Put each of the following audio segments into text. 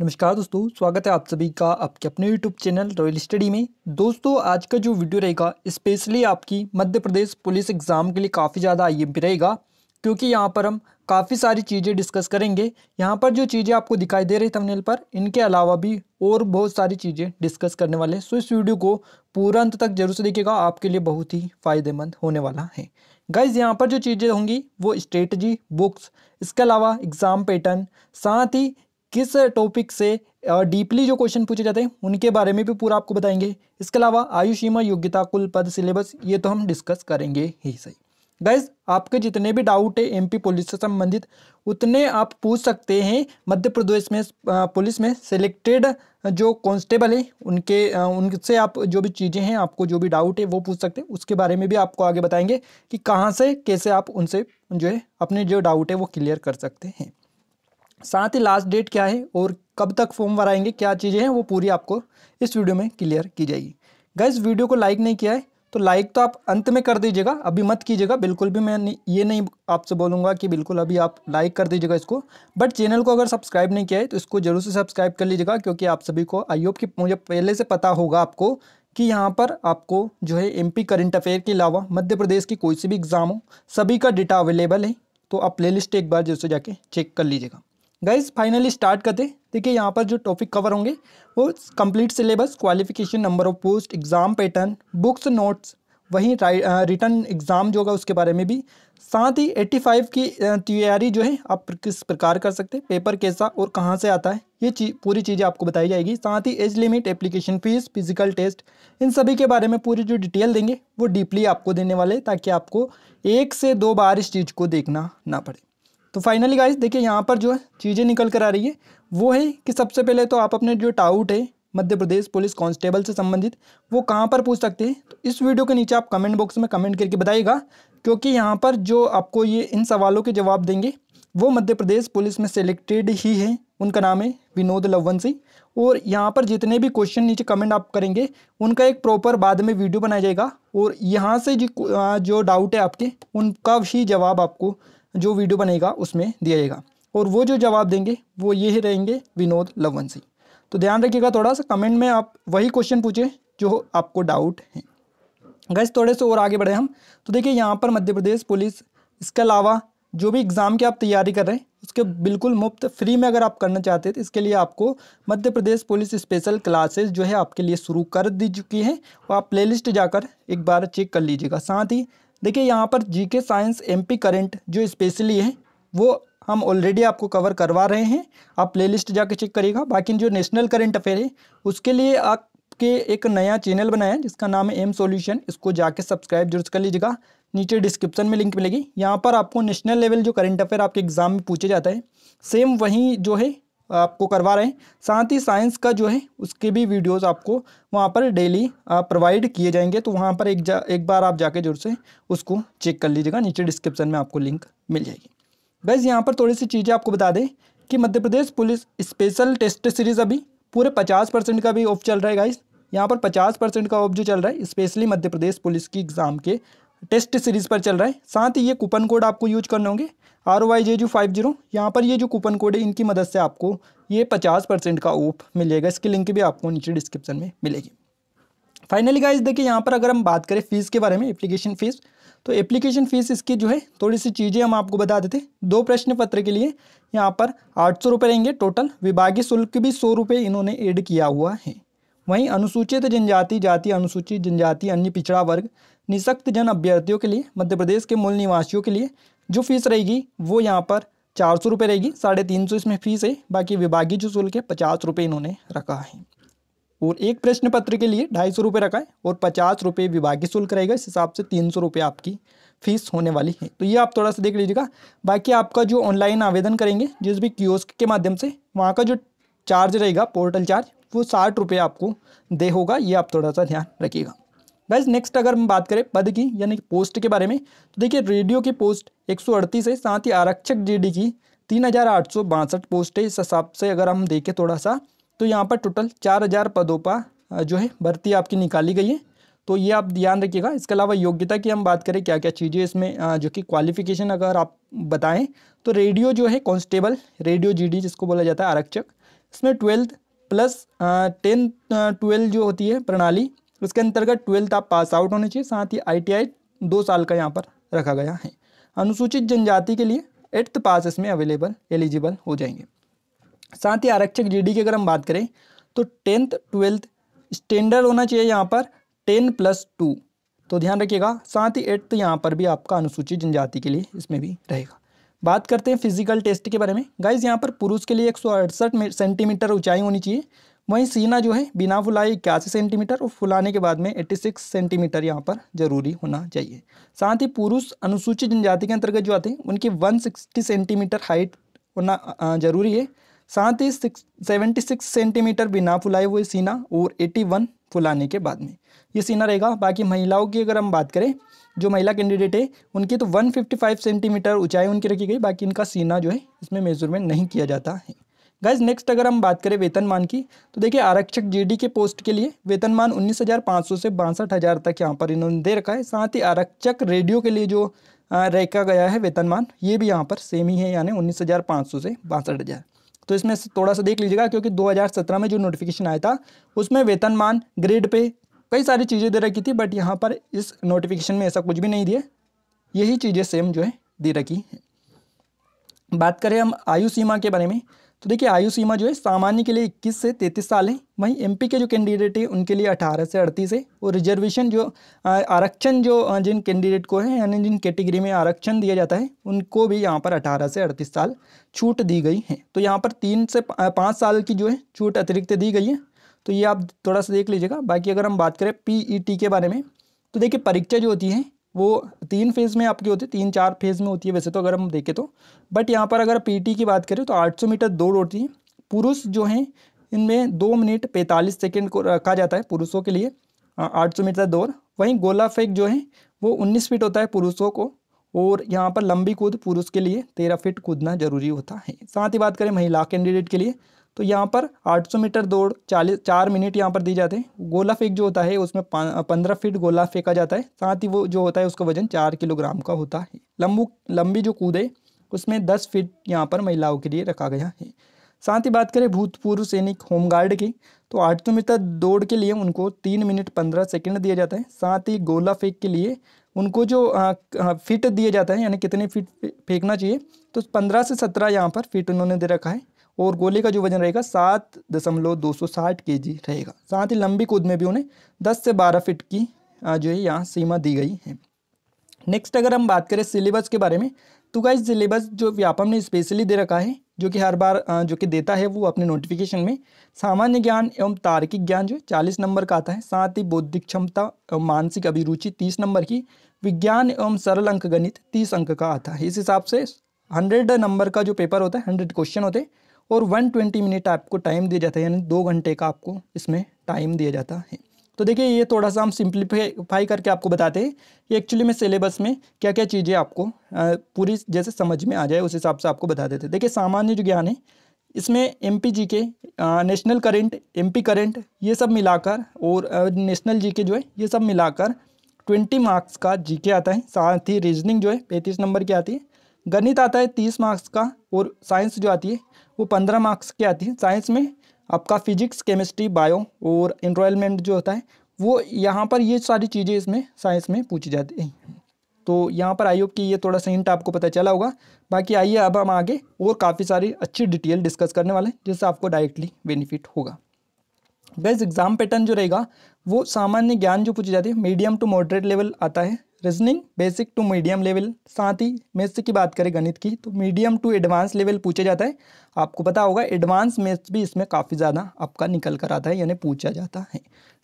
नमस्कार दोस्तों स्वागत है आप सभी का आपके अपने यूट्यूब चैनल रॉयल स्टडी में दोस्तों आज का जो वीडियो रहेगा स्पेशली आपकी मध्य प्रदेश पुलिस एग्ज़ाम के लिए काफ़ी ज़्यादा आई रहेगा क्योंकि यहाँ पर हम काफ़ी सारी चीज़ें डिस्कस करेंगे यहाँ पर जो चीज़ें आपको दिखाई दे रही थमनेल पर इनके अलावा भी और बहुत सारी चीज़ें डिस्कस करने वाले हैं सो तो इस वीडियो को पूरा अंत तक जरूर से देखिएगा आपके लिए बहुत ही फ़ायदेमंद होने वाला है गाइज यहाँ पर जो चीज़ें होंगी वो स्ट्रेटजी बुक्स इसके अलावा एग्ज़ाम पैटर्न साथ ही किस टॉपिक से डीपली जो क्वेश्चन पूछे जाते हैं उनके बारे में भी पूरा आपको बताएंगे इसके अलावा आयुषीमा सीमा योग्यता कुल पद सिलेबस ये तो हम डिस्कस करेंगे ही सही गाइज आपके जितने भी डाउट है एमपी पुलिस से संबंधित उतने आप पूछ सकते हैं मध्य प्रदेश में पुलिस में सिलेक्टेड जो कांस्टेबल है उनके उनसे आप जो भी चीज़ें हैं आपको जो भी डाउट है वो पूछ सकते हैं उसके बारे में भी आपको आगे बताएंगे कि कहाँ से कैसे आप उनसे जो है अपने जो डाउट है वो क्लियर कर सकते हैं साथ ही लास्ट डेट क्या है और कब तक फॉर्म भराएंगे क्या चीज़ें हैं वो पूरी आपको इस वीडियो में क्लियर की जाएगी गैस वीडियो को लाइक नहीं किया है तो लाइक तो आप अंत में कर दीजिएगा अभी मत कीजिएगा बिल्कुल भी मैं ये नहीं आपसे बोलूँगा कि बिल्कुल अभी आप लाइक कर दीजिएगा इसको बट चैनल को अगर सब्सक्राइब नहीं किया है तो इसको जरूर से सब्सक्राइब कर लीजिएगा क्योंकि आप सभी को आई होप कि मुझे पहले से पता होगा आपको कि यहाँ पर आपको जो है पी करंट अफेयर के अलावा मध्य प्रदेश की कोई सी भी एग्ज़ाम हो सभी का डेटा अवेलेबल है तो आप लिस्ट एक बार जरूर से जाके चेक कर लीजिएगा गाइज फाइनली स्टार्ट करते देखिए यहाँ पर जो टॉपिक कवर होंगे वो complete syllabus qualification number of post exam pattern books notes वहीं रिटर्न एग्ज़ाम जो होगा उसके बारे में भी साथ ही 85 की तैयारी जो है आप किस प्रकार कर सकते हैं पेपर कैसा और कहाँ से आता है ये चीज पूरी चीज़ें आपको बताई जाएगी साथ ही age limit application fees physical test इन सभी के बारे में पूरी जो डिटेल देंगे वो डीपली आपको देने वाले ताकि आपको एक से दो बार इस चीज़ को देखना ना पड़े तो फाइनली गाइज देखिए यहाँ पर जो है चीज़ें निकल कर आ रही है वो है कि सबसे पहले तो आप अपने जो टाउट है मध्य प्रदेश पुलिस कांस्टेबल से संबंधित वो कहाँ पर पूछ सकते हैं तो इस वीडियो के नीचे आप कमेंट बॉक्स में कमेंट करके बताइएगा क्योंकि यहाँ पर जो आपको ये इन सवालों के जवाब देंगे वो मध्य प्रदेश पुलिस में सेलेक्टेड ही है उनका नाम है विनोद लवंसी और यहाँ पर जितने भी क्वेश्चन नीचे कमेंट आप करेंगे उनका एक प्रॉपर बाद में वीडियो बनाया जाएगा और यहाँ से जो डाउट है आपके उनका भी जवाब आपको जो वीडियो बनेगा उसमें दिया जाएगा और वो जो जवाब देंगे वो ये ही रहेंगे विनोद लवंसी तो ध्यान रखिएगा थोड़ा सा कमेंट में आप वही क्वेश्चन पूछें जो आपको डाउट है गैस थोड़े से और आगे बढ़े हम तो देखिए यहाँ पर मध्य प्रदेश पुलिस इसके अलावा जो भी एग्ज़ाम की आप तैयारी कर रहे हैं उसके बिल्कुल मुफ्त फ्री में अगर आप करना चाहते हैं तो इसके लिए आपको Madhya Pradesh police special classes जो है आपके लिए शुरू कर दी चुकी है और आप प्लेलिस्ट जाकर एक बार चेक कर लीजिएगा साथ ही देखिए यहाँ पर जीके साइंस एमपी करंट जो स्पेशली है वो हम ऑलरेडी आपको कवर करवा रहे हैं आप प्लेलिस्ट जाके चेक करिएगा बाकी जो नेशनल करंट अफेयर है उसके लिए आपके एक नया चैनल बनाया है जिसका नाम है एम सॉल्यूशन इसको जाके सब्सक्राइब जरूर कर लीजिएगा नीचे डिस्क्रिप्शन में लिंक मिलेगी यहाँ पर आपको नेशनल लेवल जो करंट अफेयर आपके एग्ज़ाम में पूछे जाता है सेम वहीं जो है आपको करवा रहे हैं साथ ही साइंस का जो है उसके भी वीडियोस आपको वहाँ पर डेली प्रोवाइड किए जाएंगे तो वहाँ पर एक जा एक बार आप जाके जरूर से उसको चेक कर लीजिएगा नीचे डिस्क्रिप्शन में आपको लिंक मिल जाएगी बस यहाँ पर थोड़ी सी चीज़ें आपको बता दें कि Madhya Pradesh police special test series अभी पूरे पचास परसेंट का भी ऑफ चल रहा है गाइस यहाँ पर पचास परसेंट का ऑफ जो चल रहा है स्पेशली मध्य प्रदेश पुलिस की एग्ज़ाम के टेस्ट सीरीज़ पर चल रहा है साथ ही ये कूपन कोड आपको यूज करने होंगे आर ओ वाई जे जू फाइव जीरो यहाँ पर ये जो कूपन कोड है इनकी मदद से आपको ये पचास परसेंट का ऑफ मिलेगा इसकी लिंक भी आपको नीचे डिस्क्रिप्शन में मिलेगी फाइनली गाइज देखिए यहाँ पर अगर हम बात करें फ़ीस के बारे में एप्लीकेशन फ़ीस तो एप्लीकेशन फ़ीस इसकी जो है थोड़ी सी चीज़ें हम आपको बता देते दो प्रश्न पत्र के लिए यहाँ पर आठ सौ रुपये रहेंगे टोटल विभागीय शुल्क भी सौ रुपये इन्होंने एड किया हुआ है वहीं अनुसूचित जनजाति जाति अनुसूचित जनजाति अन्य पिछड़ा वर्ग निशक्त जन अभ्यर्थियों के लिए मध्य प्रदेश के मूल निवासियों के लिए जो फीस रहेगी वो यहाँ पर चार सौ रुपये रहेगी साढ़े तीन सौ इसमें फीस है बाकी विभागीय जो शुल्क है पचास रुपये इन्होंने रखा है और एक प्रश्न पत्र के लिए ढाई सौ रुपये रखा है और पचास रुपये विभागीय शुल्क रहेगा इस हिसाब से तीन सौ रुपये आपकी फीस होने वाली है तो ये आप थोड़ा सा देख लीजिएगा बाकी आपका जो ऑनलाइन आवेदन करेंगे जिस भी कियोस्क के माध्यम से वहाँ का जो चार्ज रहेगा पोर्टल चार्ज वो साठ रुपये आपको दे होगा ये आप थोड़ा सा ध्यान रखिएगा गाइज नेक्स्ट अगर हम बात करें पद की यानी कि पोस्ट के बारे में तो देखिए रेडियो की पोस्ट एक है साथ ही आरक्षक जीडी की तीन हज़ार आठ सौ बासठ पोस्ट है इस हिसाब से अगर हम देखें थोड़ा सा तो यहाँ पर टोटल चार हज़ार पदों पर जो है भर्ती आपकी निकाली गई है तो ये आप ध्यान रखिएगा इसके अलावा योग्यता की हम बात करें क्या क्या चीज़ें इसमें जो कि क्वालिफिकेशन अगर आप बताएं तो रेडियो जो है कांस्टेबल रेडियो जीडी जिसको बोला जाता है आरक्षक इसमें ट्वेल्थ प्लस टेंथ ट्वेल्थ जो होती है प्रणाली उसके अंतर्गत ट्वेल्थ आप पास आउट होने चाहिए साथ ही आई दो साल का यहाँ पर रखा गया है अनुसूचित जनजाति के लिए एट्थ पास इसमें अवेलेबल एलिजिबल हो जाएंगे साथ ही आरक्षक जी की अगर हम बात करें तो टेंथ ट्वेल्थ स्टैंडर्ड होना चाहिए यहाँ पर टेन प्लस टू तो ध्यान रखिएगा साथ ही एट्थ यहाँ पर भी आपका अनुसूचित जनजाति के लिए इसमें भी रहेगा बात करते हैं फिजिकल टेस्ट के बारे में गाइज यहाँ पर पुरुष के लिए एक सेंटीमीटर ऊंचाई होनी चाहिए वहीं सीना जो है बिना फुलाए इक्यासी सेंटीमीटर और फुलाने के बाद में 86 सेंटीमीटर यहाँ पर जरूरी होना चाहिए साथ ही पुरुष अनुसूचित जनजाति के अंतर्गत जो आते हैं उनकी 160 सेंटीमीटर हाइट होना जरूरी है साथ ही सेवेंटी सिक्स सेंटीमीटर बिना फुलाए हुए सीना और 81 वन फुलाने के बाद में ये सीना रहेगा बाकी महिलाओं की अगर हम बात करें जो महिला कैंडिडेट है उनकी तो वन सेंटीमीटर ऊँचाई उनकी रखी गई बाकी इनका सीना जो है इसमें मेजरमेंट नहीं किया जाता है गाइज नेक्स्ट अगर हम बात करें वेतनमान की तो देखिए आरक्षक जीडी के पोस्ट के लिए वेतनमान 19,500 से बासठ हज़ार तक यहाँ पर इन्होंने दे रखा है साथ ही आरक्षक रेडियो के लिए जो रखा गया है वेतनमान ये भी यहाँ पर सेम ही है यानी उन्नीस से बासठ हज़ार तो इसमें से थोड़ा सा देख लीजिएगा क्योंकि 2017 में जो नोटिफिकेशन आया था उसमें वेतनमान ग्रेड पे कई सारी चीज़ें दे रखी थी बट यहाँ पर इस नोटिफिकेशन में ऐसा कुछ भी नहीं दिया यही चीज़ें सेम जो है दे रखी हैं बात करें हम आयु सीमा के बारे में तो देखिए आयु सीमा जो है सामान्य के लिए 21 से 33 साल है वहीं एमपी के जो कैंडिडेट है उनके लिए 18 से 38 है और रिजर्वेशन जो आरक्षण जो जिन कैंडिडेट को है यानी जिन कैटेगरी में आरक्षण दिया जाता है उनको भी यहाँ पर 18 से 38 साल छूट दी गई है तो यहाँ पर तीन से पाँच साल की जो है छूट अतिरिक्त दी गई है तो ये आप थोड़ा सा देख लीजिएगा बाकी अगर हम बात करें पी e के बारे में तो देखिए परीक्षा जो होती है वो तीन फेज़ में आपकी होती है तीन चार फेज़ में होती है वैसे तो अगर हम देखें तो बट यहाँ पर अगर पीटी की बात करें तो 800 मीटर दौड़ होती है पुरुष जो हैं इनमें दो मिनट पैंतालीस सेकेंड को रखा जाता है पुरुषों के लिए 800 मीटर दौड़ वहीं गोला फेंक जो है वो उन्नीस फीट होता है पुरुषों को और यहाँ पर लंबी कूद पुरुष के लिए तेरह फिट कूदना जरूरी होता है साथ ही बात करें महिला कैंडिडेट के लिए तो यहाँ पर 800 मीटर दौड़ चालीस चार मिनट यहाँ पर दी जाते हैं गोला फेंक जो होता है उसमें पंद्रह फीट गोला फेंका जाता है साथ ही वो जो होता है उसका वजन चार किलोग्राम का होता है लंबू लंबी जो कूदे उसमें दस फीट यहाँ पर महिलाओं के लिए रखा गया है साथ ही बात करें भूतपूर्व सैनिक होमगार्ड की तो सौ मीटर दौड़ के लिए उनको तीन मिनट पंद्रह सेकेंड दिया जाता है साथ ही गोला फेंक के लिए उनको जो फिट दिया जाता है यानी कितने फिट फेंकना चाहिए तो पंद्रह से सत्रह यहाँ पर फिट उन्होंने दे रखा है और गोले का जो वजन रहेगा सात दशमलव दो सौ साठ के जी रहेगा साथ ही लंबी कूद में भी उन्हें दस से बारह फिट की जो है यहाँ सीमा दी गई है नेक्स्ट अगर हम बात करें सिलेबस के बारे में तो गाइज सिलेबस जो व्यापम ने स्पेशली दे रखा है जो कि हर बार जो कि देता है वो अपने नोटिफिकेशन में सामान्य ज्ञान एवं तार्किक ज्ञान जो चालीस नंबर का आता है साथ ही बौद्धिक क्षमता एवं मानसिक अभिरुचि तीस नंबर की विज्ञान एवं सरल अंक गणित तीस अंक का आता है इस हिसाब से हंड्रेड नंबर का जो पेपर होता है हंड्रेड क्वेश्चन होते हैं और 120 मिनट आपको टाइम दिया जाता है यानी दो घंटे का आपको इसमें टाइम दिया जाता है तो देखिए ये थोड़ा सा हम सिंप्लीफाई करके आपको बताते हैं ये एक्चुअली में सिलेबस में क्या क्या चीज़ें आपको पूरी जैसे समझ में आ जाए उस हिसाब से आपको बता देते देखिए सामान्य जो ज्ञान है इसमें M P G K national current M P current ये सब मिलाकर और नेशनल जी के जो है ये सब मिलाकर ट्वेंटी मार्क्स का जी के आता है साथ ही रीजनिंग जो है पैंतीस नंबर की आती है गणित आता है तीस मार्क्स का और साइंस जो आती है वो पंद्रह मार्क्स की आती है साइंस में आपका फिजिक्स केमिस्ट्री बायो और इन्वायरमेंट जो होता है वो यहाँ पर ये सारी चीज़ें इसमें साइंस में पूछी जाती हैं तो यहाँ पर आई की कि ये थोड़ा सा हिंट आपको पता चला होगा बाकी आइए अब हम आगे और काफ़ी सारी अच्छी डिटेल डिस्कस करने वाले हैं जिससे आपको डायरेक्टली बेनिफिट होगा बेस्ट एग्जाम पैटर्न जो रहेगा वो सामान्य ज्ञान जो पूछी जाती है मीडियम टू मॉडरेट लेवल आता है reasoning basic to medium level साथ ही मैथ्स की बात करें गणित की तो मीडियम टू एडवांस लेवल पूछा जाता है आपको पता होगा एडवांस मैथ्स भी इसमें काफ़ी ज़्यादा आपका निकल कर आता है यानी पूछा जाता है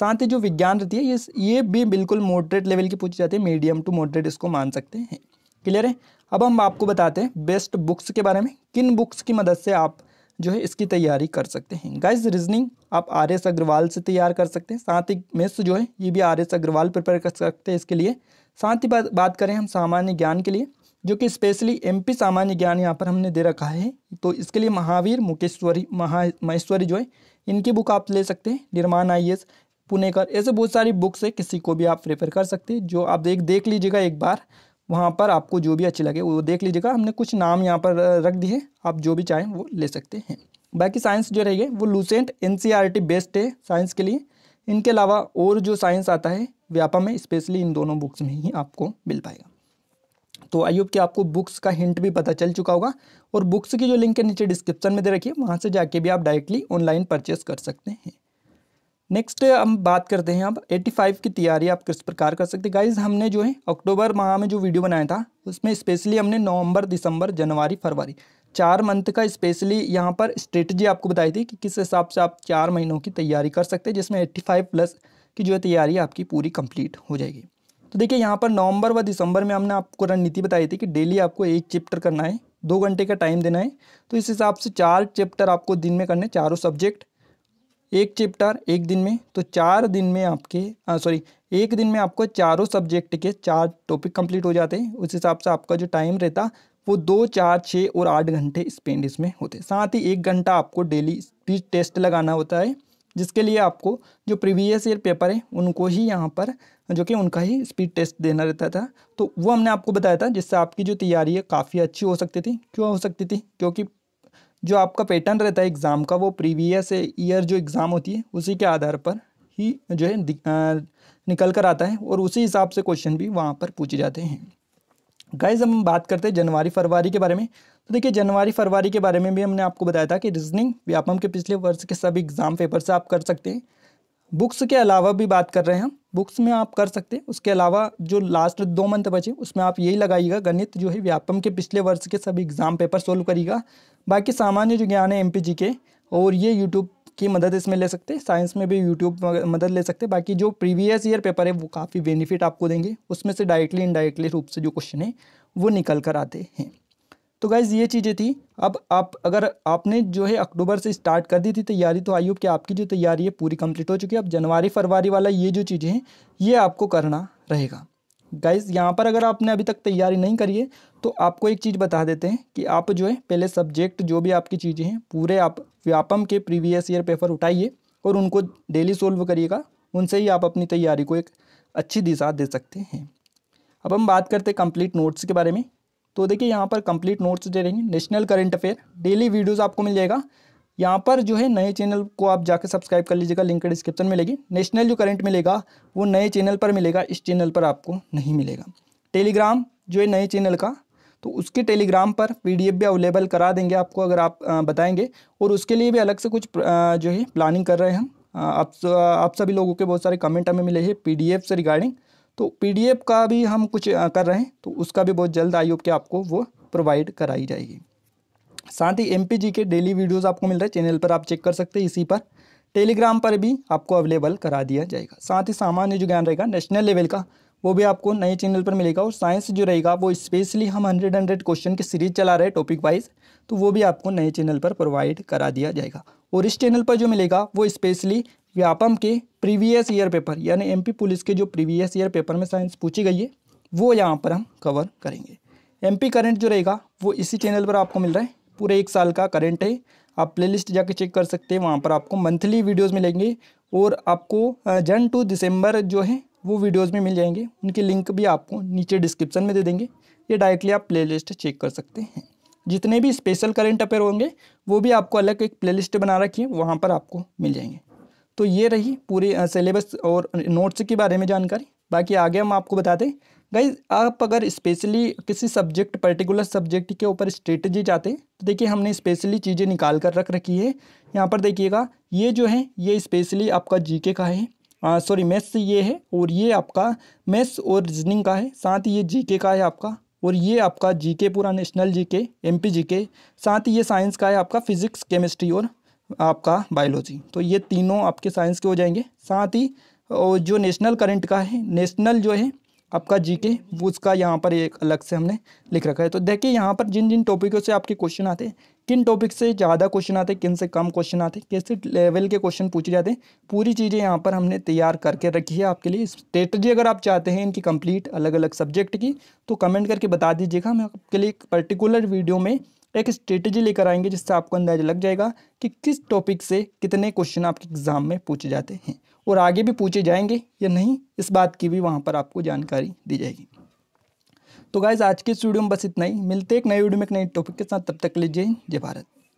साथ ही जो विज्ञान रहती है ये ये भी बिल्कुल मॉडरेट लेवल की पूछी जाती है मीडियम टू मॉडरेट इसको मान सकते हैं क्लियर है अब हम आपको बताते हैं बेस्ट बुक्स के बारे में किन बुक्स की मदद से आप जो है इसकी तैयारी कर सकते हैं गाइज रीजनिंग आप आर एस अग्रवाल से तैयार कर सकते हैं साथ ही मिस जो है ये भी आर एस अग्रवाल प्रिपेयर कर सकते हैं इसके लिए साथ ही बात बात करें हम सामान्य ज्ञान के लिए जो कि स्पेशली एमपी सामान्य ज्ञान यहाँ पर हमने दे रखा है तो इसके लिए महावीर मुकेश्वरी महा महेश्वरी जो है इनकी बुक आप ले सकते हैं निर्माण आई पुणे कर ऐसे बहुत सारी बुक्स है किसी को भी आप प्रेफर कर सकते हैं जो आप देख देख लीजिएगा एक बार वहाँ पर आपको जो भी अच्छी लगे वो देख लीजिएगा हमने कुछ नाम यहाँ पर रख दिए आप जो भी चाहें वो ले सकते हैं बाकी साइंस जो रहेगी वो लूसेंट एन बेस्ड है साइंस के लिए इनके अलावा और जो साइंस आता है व्यापा में स्पेशली इन दोनों बुक्स में ही आपको मिल पाएगा तो आई होप कि आपको बुक्स का हिंट भी पता चल चुका होगा और बुक्स की जो लिंक है नीचे डिस्क्रिप्शन में दे रखिए वहाँ से जाके भी आप डायरेक्टली ऑनलाइन परचेस कर सकते हैं नेक्स्ट हम बात करते हैं अब 85 की तैयारी आप किस प्रकार कर सकते हैं गाइज हमने जो है अक्टूबर माह में जो वीडियो बनाया था उसमें स्पेशली हमने नवंबर दिसंबर जनवरी फरवरी चार मंथ का स्पेशली यहाँ पर स्ट्रेटजी आपको बताई थी कि किस हिसाब से आप चार महीनों की तैयारी कर सकते हैं जिसमें एट्टी फाइव प्लस की जो है तैयारी आपकी पूरी कंप्लीट हो जाएगी तो देखिए यहाँ पर नवंबर व दिसंबर में हमने आपको रणनीति बताई थी कि डेली आपको एक चैप्टर करना है दो घंटे का टाइम देना है तो इस हिसाब से चार चैप्टर आपको दिन में करने चारों सब्जेक्ट एक चैप्टर एक दिन में तो चार दिन में आपके सॉरी एक दिन में आपको चारों सब्जेक्ट के चार टॉपिक कंप्लीट हो जाते हैं उस हिसाब से आपका जो टाइम रहता वो दो चार छः और आठ घंटे स्पेंड इसमें होते हैं साथ ही एक घंटा आपको डेली स्पीच टेस्ट लगाना होता है जिसके लिए आपको जो प्रीवियस ईयर पेपर है उनको ही यहाँ पर जो कि उनका ही स्पीड टेस्ट देना रहता था तो वो हमने आपको बताया था जिससे आपकी जो तैयारी है काफ़ी अच्छी हो सकती थी क्यों हो सकती थी क्योंकि जो आपका पैटर्न रहता है एग्ज़ाम का वो प्रीवियस ईयर जो एग्ज़ाम होती है उसी के आधार पर ही जो है निकल कर आता है और उसी हिसाब से क्वेश्चन भी वहाँ पर पूछे जाते हैं गाइज हम बात करते हैं जनवरी फरवरी के बारे में तो देखिए जनवरी फरवरी के बारे में भी हमने आपको बताया था कि रीजनिंग व्यापम के पिछले वर्ष के सभी एग्ज़ाम पेपर से आप कर सकते हैं बुक्स के अलावा भी बात कर रहे हैं हम बुक्स में आप कर सकते हैं उसके अलावा जो लास्ट दो मंथ बचे उसमें आप यही लगाइएगा गणित जो है व्यापम के पिछले वर्ष के सभी एग्ज़ाम पेपर सोल्व करिएगा बाकी सामान्य जो ज्ञान है एम के और ये यूट्यूब की मदद इसमें ले सकते हैं साइंस में भी यूट्यूब मदद ले सकते हैं बाकी जो प्रीवियस ईयर पेपर है वो काफ़ी बेनिफिट आपको देंगे उसमें से डायरेक्टली इनडायरेक्टली रूप से जो क्वेश्चन है वो निकल कर आते हैं तो गाइज ये चीज़ें थी अब आप अगर आपने जो है अक्टूबर से स्टार्ट कर दी थी तैयारी तो आई होप कि आपकी जो तैयारी है पूरी कंप्लीट हो चुकी है अब जनवरी फरवरी वाला ये जो चीज़ें हैं ये आपको करना रहेगा गाइज यहाँ पर अगर आपने अभी तक तैयारी नहीं करी है तो आपको एक चीज़ बता देते हैं कि आप जो है पहले सब्जेक्ट जो भी आपकी चीज़ें हैं पूरे आप व्यापम के प्रीवियस ईयर पेपर उठाइए और उनको डेली सोल्व करिएगा उनसे ही आप अपनी तैयारी को एक अच्छी दिशा दे सकते हैं अब हम बात करते हैं कंप्लीट नोट्स के बारे में तो देखिए यहाँ पर कंप्लीट नोट्स दे रहेंगे national current affair daily videos आपको मिल जाएगा यहाँ पर जो है नए चैनल को आप जाकर सब्सक्राइब कर लीजिएगा लिंक डिस्क्रिप्शन मिलेगी नेशनल जो करंट मिलेगा वो नए चैनल पर मिलेगा इस चैनल पर आपको नहीं मिलेगा टेलीग्राम जो है नए चैनल का तो उसके टेलीग्राम पर पीडीएफ भी अवेलेबल करा देंगे आपको अगर आप बताएंगे और उसके लिए भी अलग से कुछ जो है प्लानिंग कर रहे हैं हम आप आप सभी लोगों के बहुत सारे कमेंट हमें मिले हैं पीडीएफ से रिगार्डिंग तो पीडीएफ का भी हम कुछ कर रहे हैं तो उसका भी बहुत जल्द आई के आपको वो प्रोवाइड कराई जाएगी साथ ही एम के डेली वीडियोज़ आपको मिल रहे हैं चैनल पर आप चेक कर सकते हैं इसी पर टेलीग्राम पर भी आपको अवेलेबल करा दिया जाएगा साथ ही सामान्य जो ज्ञान रहेगा नेशनल लेवल का वो भी आपको नए चैनल पर मिलेगा और साइंस जो रहेगा वो स्पेशली हम हंड्रेड हंड्रेड क्वेश्चन की सीरीज चला रहे हैं टॉपिक वाइज तो वो भी आपको नए चैनल पर प्रोवाइड करा दिया जाएगा और इस चैनल पर जो मिलेगा वो स्पेशली व्यापम के प्रीवियस ईयर पेपर यानी एमपी पुलिस के जो प्रीवियस ईयर पेपर में साइंस पूछी गई है वो यहाँ पर हम कवर करेंगे एमपी करंट जो रहेगा वो इसी चैनल पर आपको मिल रहा है पूरे एक साल का करंट है आप प्लेलिस्ट जाके चेक कर सकते हैं वहाँ पर आपको मंथली वीडियोस मिलेंगे और आपको जन टू दिसंबर जो है वो वीडियोस में मिल जाएंगे उनके लिंक भी आपको नीचे डिस्क्रिप्शन में दे देंगे ये डायरेक्टली आप प्लेलिस्ट चेक कर सकते हैं जितने भी स्पेशल करेंट अफेयर होंगे वो भी आपको अलग एक प्लेलिस्ट बना रखी है वहाँ पर आपको मिल जाएंगे तो ये रही पूरे सिलेबस और नोट्स के बारे में जानकारी बाकी आगे हम आपको बता दें गाइज आप अगर स्पेशली किसी सब्जेक्ट पर्टिकुलर सब्जेक्ट के ऊपर स्ट्रेटजी चाहते हैं तो देखिए हमने स्पेशली चीज़ें निकाल कर रख रखी है यहाँ पर देखिएगा ये जो है ये स्पेशली आपका जीके का है सॉरी मैथ्स ये है और ये आपका मैथ्स और रीजनिंग का है साथ ही ये जीके का है आपका और ये आपका जीके पूरा नेशनल जीके एमपी जीके साथ ही ये साइंस का है आपका फिजिक्स केमिस्ट्री और आपका बायोलॉजी तो ये तीनों आपके साइंस के हो जाएंगे साथ ही और जो नेशनल करंट का है नेशनल जो है आपका जीके उसका यहाँ पर एक अलग से हमने लिख रखा है तो देखिए यहाँ पर जिन जिन टॉपिकों से आपके क्वेश्चन आते हैं किन टॉपिक से ज़्यादा क्वेश्चन आते किन से कम क्वेश्चन आते किस कैसे लेवल के क्वेश्चन पूछे जाते हैं पूरी चीज़ें यहाँ पर हमने तैयार करके रखी है आपके लिए स्ट्रेटजी अगर आप चाहते हैं इनकी कंप्लीट अलग अलग सब्जेक्ट की तो कमेंट करके बता दीजिएगा हम आपके लिए एक पर्टिकुलर वीडियो में एक स्ट्रेटजी लेकर आएंगे जिससे आपको अंदाजा लग जाएगा कि किस टॉपिक से कितने क्वेश्चन आपके एग्ज़ाम में पूछे जाते हैं और आगे भी पूछे जाएंगे या नहीं इस बात की भी वहाँ पर आपको जानकारी दी जाएगी तो गाइज आज के इस वीडियो में बस इतना ही मिलते एक नए वीडियो में एक नए टॉपिक के साथ तब तक लीजिए जय भारत